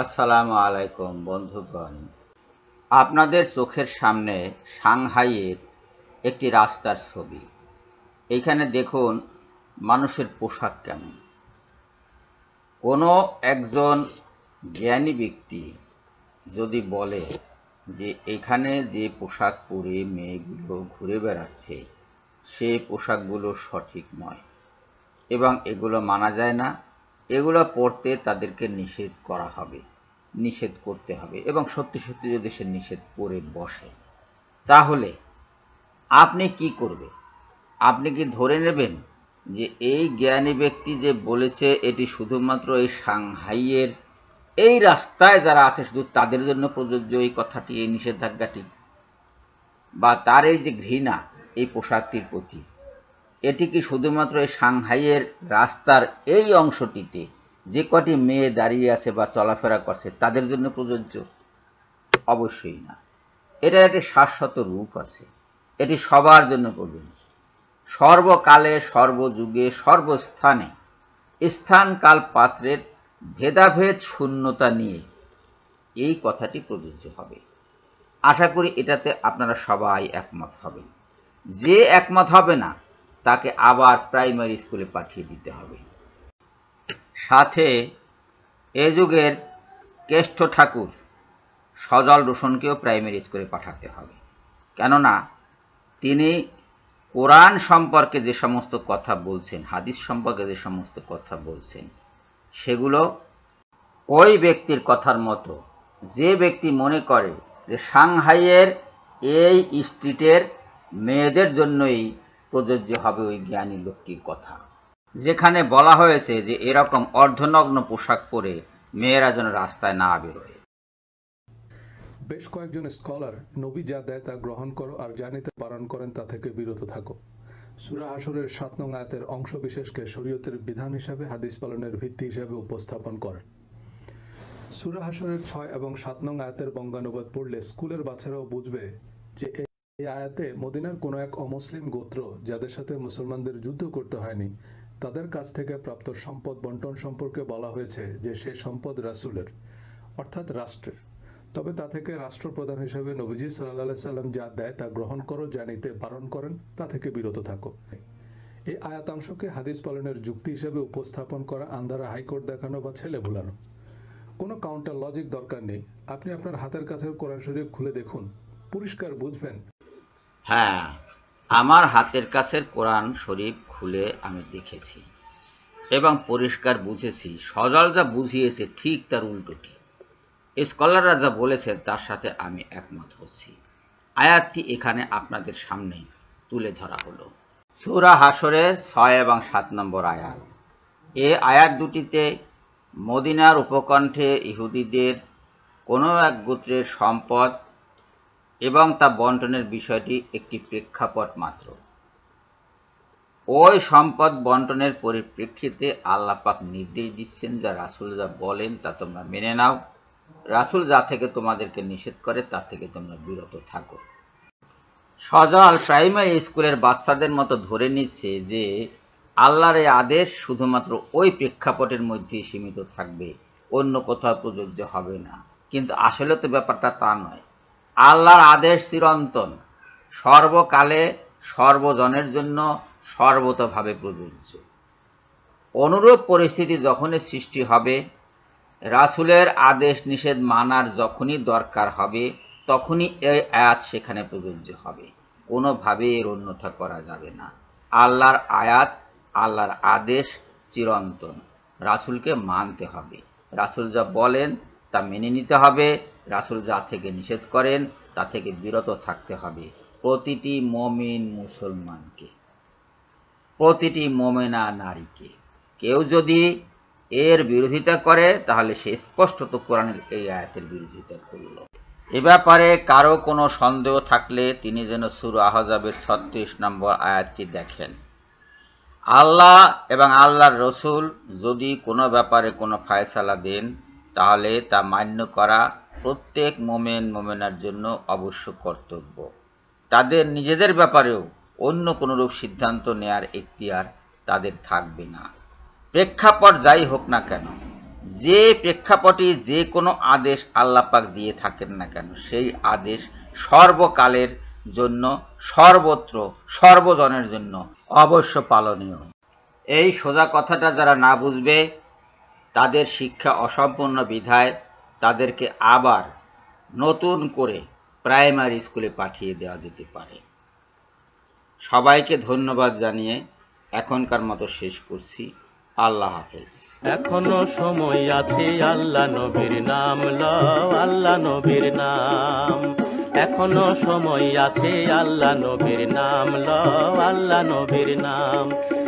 আসসালামু আলাইকুম বন্ধুগণ আপনাদের চোখের সামনে সাংহাইয়ের একটি রাস্তার ছবি এখানে দেখুন মানুষের পোশাক কেমন কোনো একজন জ্ঞানী ব্যক্তি যদি বলে যে এখানে যে পোশাক পরে মেয়েগুলো ঘুরে বেড়াচ্ছে সে পোশাকগুলো সঠিক নয় এবং এগুলো মানা যায় না এগুলো পড়তে তাদেরকে নিষেধ করা হবে নিষেধ করতে হবে এবং সত্যি সত্যি যদি সে নিষেধ করে বসে তাহলে আপনি কি করবে আপনি কি ধরে নেবেন যে এই জ্ঞানী ব্যক্তি যে বলেছে এটি শুধুমাত্র এই সাংহাইয়ের এই রাস্তায় যারা আছে শুধু তাদের জন্য প্রযোজ্য এই কথাটি এই নিষেধাজ্ঞাটি বা তার এই যে ঘৃণা এই পোশাকটির প্রতি এটি কি শুধুমাত্র এই সাংহাইয়ের রাস্তার এই অংশটিতে যে কটি মেয়ে দাঁড়িয়ে আছে বা চলাফেরা করছে তাদের জন্য প্রযোজ্য অবশ্যই না এটার একটি শাশ্বত রূপ আছে এটি সবার জন্য প্রযোজ্য সর্বকালে সর্বযুগে সর্বস্থানে স্থান কাল পাত্রের ভেদাভেদ শূন্যতা নিয়ে এই কথাটি প্রযোজ্য হবে আশা করি এটাতে আপনারা সবাই একমত হবেন যে একমত হবে না তাকে আবার প্রাইমারি স্কুলে পাঠিয়ে দিতে হবে সাথে এ যুগের কেষ্ট ঠাকুর সজল রোশনকেও প্রাইমারি স্কুলে পাঠাতে হবে কেননা তিনি কোরআন সম্পর্কে যে সমস্ত কথা বলছেন হাদিস সম্পর্কে যে সমস্ত কথা বলছেন সেগুলো ওই ব্যক্তির কথার মতো যে ব্যক্তি মনে করে যে সাংহাইয়ের এই স্ট্রিটের মেয়েদের জন্যই প্রযোজ্য হবে ওই জ্ঞানী লোকটির কথা যেখানে বলা হয়েছে যে এরকম অর্ধনগ্ন পোশাক পরে মেয়েরা যেন রাস্তায় না বেরোয় বেশ কয়েকজন স্কলার নবী যা দেয় তা গ্রহণ করো আর যা নিতে পালন করেন তা থেকে বিরত থাকো সুরা হাসরের সাত নং আয়াতের অংশবিশেষকে শরীয়তের বিধান হিসাবে হাদিস পালনের ভিত্তি হিসাবে উপস্থাপন করেন সুরা হাসরের ছয় এবং সাত নং আয়াতের বঙ্গানুবাদ পড়লে স্কুলের বাচ্চারাও বুঝবে যে এই আয়াতে মদিনার কোনো এক অমুসলিম গোত্র যাদের সাথে মুসলমানদের যুদ্ধ করতে হয়নি তাদের কাছ থেকে প্রাপ্ত সম্পদ বন্টন সম্পর্কে বলা হয়েছে যে সে সম্পদ রাসুলের অর্থাৎ রাষ্ট্রের তবে তা থেকে রাষ্ট্রপ্রধান হিসেবে নবীজি সাল্লাহ সাল্লাম যা দেয় তা গ্রহণ করো যা নিতে বারণ করেন তা থেকে বিরত থাকো এই আয়াতাংশকে হাদিস পালনের যুক্তি হিসেবে উপস্থাপন করা আন্ধারা হাইকোর্ট দেখানো বা ছেলে ভুলানো কোনো কাউন্টার লজিক দরকার নেই আপনি আপনার হাতের কাছের কোরআন শরীফ খুলে দেখুন পরিষ্কার বুঝবেন হ্যাঁ আমার হাতের কাছের কোরআন শরীফ খুলে আমি দেখেছি এবং পরিষ্কার বুঝেছি সজল যা বুঝিয়েছে ঠিক তার উল্টোটি স্কলাররা যা বলেছেন তার সাথে আমি একমত হচ্ছি আয়াতটি এখানে আপনাদের সামনে তুলে ধরা হলো সুরা হাসরে ছয় এবং সাত নম্বর আয়াত এ আয়াত দুটিতে মদিনার উপকণ্ঠে ইহুদিদের কোনো এক গোত্রের সম্পদ এবং তা বন্টনের বিষয়টি একটি প্রেক্ষাপট মাত্র ওই সম্পদ বন্টনের পরিপ্রেক্ষিতে আল্লাপাক নির্দেশ দিচ্ছেন যা রাসুল যা বলেন তা তোমরা মেনে নাও রাসুল যা থেকে তোমাদেরকে নিষেধ করে তা থেকে তোমরা বিরত থাকো সজল প্রাইমারি স্কুলের বাচ্চাদের মতো ধরে নিচ্ছে যে আল্লাহর এই আদেশ শুধুমাত্র ওই প্রেক্ষাপটের মধ্যেই সীমিত থাকবে অন্য কোথাও প্রযোজ্য হবে না কিন্তু আসলে তো ব্যাপারটা তা নয় আল্লাহর আদেশ চিরন্তন সর্বকালে সর্বজনের জন্য সর্বতভাবে প্রযোজ্য অনুরূপ পরিস্থিতি যখনই সৃষ্টি হবে রাসুলের আদেশ নিষেধ মানার যখনই দরকার হবে তখনই এই আয়াত সেখানে প্রযোজ্য হবে কোনোভাবে এর অন্যথা করা যাবে না আল্লাহর আয়াত আল্লাহর আদেশ চিরন্তন রাসুলকে মানতে হবে রাসুল যা বলেন তা মেনে নিতে হবে রাসুল যা থেকে নিষেধ করেন তা থেকে বিরত থাকতে হবে প্রতিটি মমিন মুসলমানকে প্রতিটি মমেনা নারীকে কেউ যদি এর বিরোধিতা করে তাহলে সে স্পষ্টত কোরআনের এই আয়াতের বিরোধিতা করল এ ব্যাপারে কারো কোনো সন্দেহ থাকলে তিনি যেন সুর আহজাবের ছত্রিশ নম্বর আয়াতটি দেখেন আল্লাহ এবং আল্লাহর রসুল যদি কোনো ব্যাপারে কোনো ফায়সালা দেন তাহলে তা মান্য করা প্রত্যেক মোমেন মোমেনার জন্য অবশ্য কর্তব্য তাদের নিজেদের ব্যাপারেও অন্য কোনোরূপ সিদ্ধান্ত নেয়ার এখতিয়ার তাদের থাকবে না প্রেক্ষাপট যাই হোক না কেন যে প্রেক্ষাপটে যে কোনো আদেশ আল্লাপাক দিয়ে থাকেন না কেন সেই আদেশ সর্বকালের জন্য সর্বত্র সর্বজনের জন্য অবশ্য পালনীয় এই সোজা কথাটা যারা না বুঝবে তাদের শিক্ষা অসম্পূর্ণ বিধায় তাদেরকে আবার নতুন করে প্রাইমারি স্কুলে পাঠিয়ে দেওয়া যেতে পারে সবাইকে ধন্যবাদ জানিয়ে এখনকার মতো শেষ করছি আল্লাহ হাফেজ এখনো সময় আছে আল্লাহ নবীর নাম আল্লাহ নবীর নাম এখনো সময় আছে আল্লাহ নবীর নাম আল্লাহ নবীর নাম